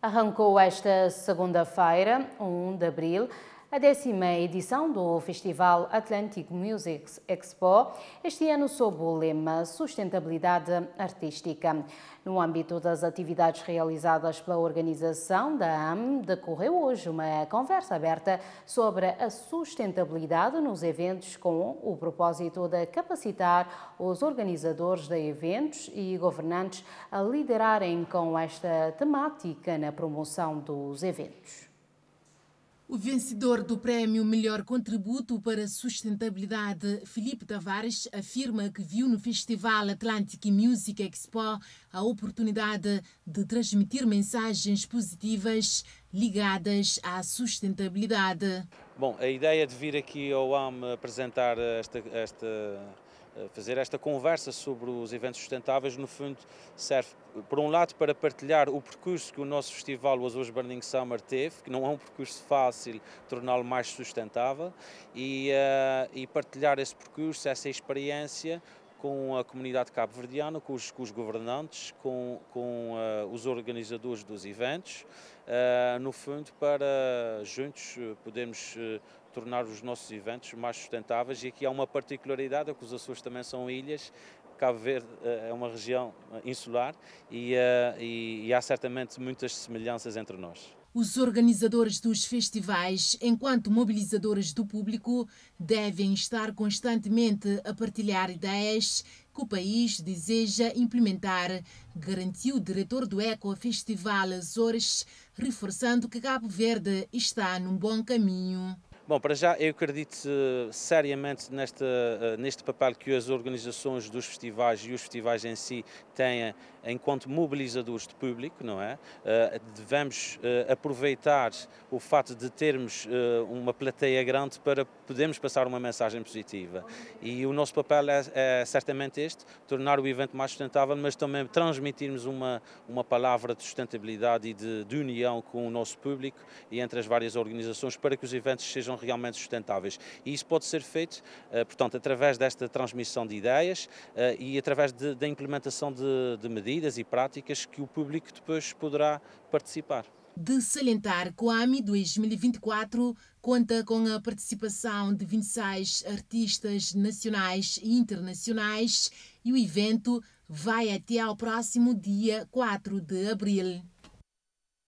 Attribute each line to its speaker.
Speaker 1: Arrancou esta segunda-feira, 1 de abril, a 10 edição do Festival Atlantic Music Expo, este ano sob o lema Sustentabilidade Artística. No âmbito das atividades realizadas pela organização da AM, decorreu hoje uma conversa aberta sobre a sustentabilidade nos eventos com o propósito de capacitar os organizadores de eventos e governantes a liderarem com esta temática na promoção dos eventos.
Speaker 2: O vencedor do prémio Melhor Contributo para a Sustentabilidade, Felipe Tavares, afirma que viu no Festival Atlantic Music Expo a oportunidade de transmitir mensagens positivas ligadas à sustentabilidade.
Speaker 3: Bom, a ideia de vir aqui ao AM apresentar esta, esta fazer esta conversa sobre os eventos sustentáveis, no fundo, serve, por um lado, para partilhar o percurso que o nosso festival, o Azores Burning Summer, teve, que não é um percurso fácil torná-lo mais sustentável, e, uh, e partilhar esse percurso, essa experiência com a comunidade cabo-verdiana, com, com os, governantes, com, com uh, os organizadores dos eventos, uh, no fundo, para juntos podermos tornar os nossos eventos mais sustentáveis e aqui há uma particularidade, é que os Açores também são ilhas, Cabo Verde eh, é uma região eh, insular e, eh, e, e há certamente muitas semelhanças entre nós.
Speaker 2: Os organizadores dos festivais, enquanto mobilizadores do público, devem estar constantemente a partilhar ideias que o país deseja implementar, garantiu o diretor do Eco Festival Azores, reforçando que Cabo Verde está num bom caminho.
Speaker 3: Bom, para já eu acredito eh, seriamente eh, neste papel que as organizações dos festivais e os festivais em si têm eh, enquanto mobilizadores de público, não é? Devemos aproveitar o facto de termos uma plateia grande para podermos passar uma mensagem positiva. E o nosso papel é, é certamente este, tornar o evento mais sustentável, mas também transmitirmos uma, uma palavra de sustentabilidade e de, de união com o nosso público e entre as várias organizações para que os eventos sejam realmente sustentáveis. E isso pode ser feito, eh, portanto, através desta transmissão de ideias eh, e através da implementação de, de medidas e práticas que o público depois poderá participar.
Speaker 2: De salientar, Coami 2024 conta com a participação de 26 artistas nacionais e internacionais e o evento vai até ao próximo dia 4 de abril.